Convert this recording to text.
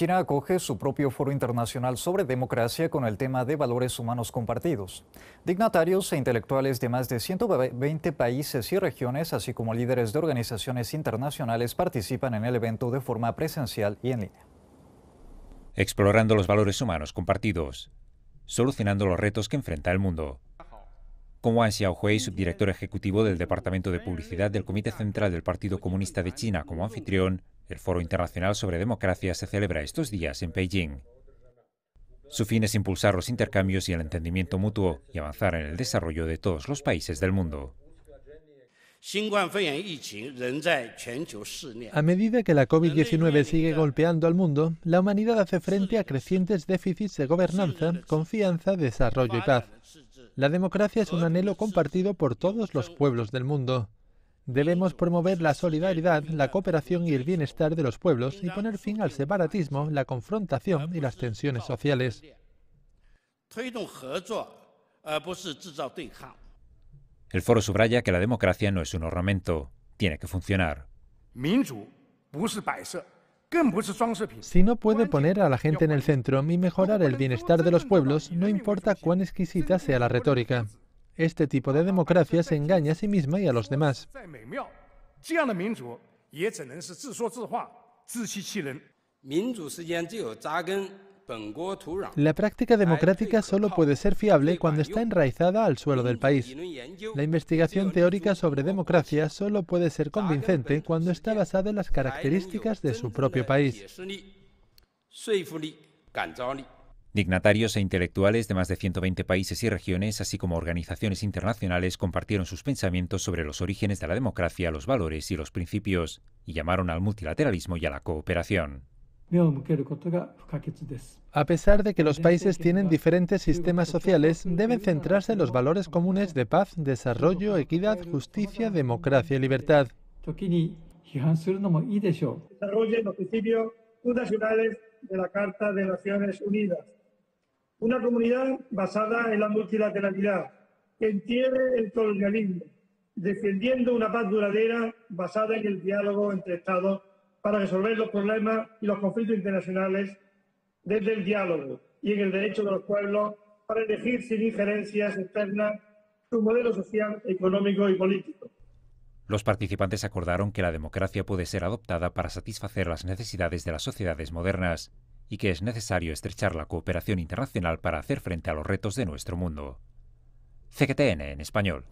China acoge su propio foro internacional sobre democracia con el tema de valores humanos compartidos. Dignatarios e intelectuales de más de 120 países y regiones, así como líderes de organizaciones internacionales, participan en el evento de forma presencial y en línea. Explorando los valores humanos compartidos, solucionando los retos que enfrenta el mundo. Con Wang Xiaohui, subdirector ejecutivo del Departamento de Publicidad del Comité Central del Partido Comunista de China como anfitrión, el Foro Internacional sobre Democracia se celebra estos días en Beijing. Su fin es impulsar los intercambios y el entendimiento mutuo y avanzar en el desarrollo de todos los países del mundo. A medida que la COVID-19 sigue golpeando al mundo, la humanidad hace frente a crecientes déficits de gobernanza, confianza, desarrollo y paz. La democracia es un anhelo compartido por todos los pueblos del mundo. Debemos promover la solidaridad, la cooperación y el bienestar de los pueblos y poner fin al separatismo, la confrontación y las tensiones sociales. El foro subraya que la democracia no es un ornamento, tiene que funcionar. Si no puede poner a la gente en el centro y mejorar el bienestar de los pueblos, no importa cuán exquisita sea la retórica. Este tipo de democracia se engaña a sí misma y a los demás. La práctica democrática solo puede ser fiable cuando está enraizada al suelo del país. La investigación teórica sobre democracia solo puede ser convincente cuando está basada en las características de su propio país. Dignatarios e intelectuales de más de 120 países y regiones, así como organizaciones internacionales, compartieron sus pensamientos sobre los orígenes de la democracia, los valores y los principios, y llamaron al multilateralismo y a la cooperación. A pesar de que los países tienen diferentes sistemas sociales, deben centrarse en los valores comunes de paz, desarrollo, equidad, justicia, democracia y libertad. Desarrollen los principios fundacionales de la Carta de Naciones Unidas una comunidad basada en la multilateralidad, que entiende el colonialismo, defendiendo una paz duradera basada en el diálogo entre Estados para resolver los problemas y los conflictos internacionales desde el diálogo y en el derecho de los pueblos para elegir sin injerencias externas su modelo social, económico y político. Los participantes acordaron que la democracia puede ser adoptada para satisfacer las necesidades de las sociedades modernas y que es necesario estrechar la cooperación internacional para hacer frente a los retos de nuestro mundo. CGTN en español.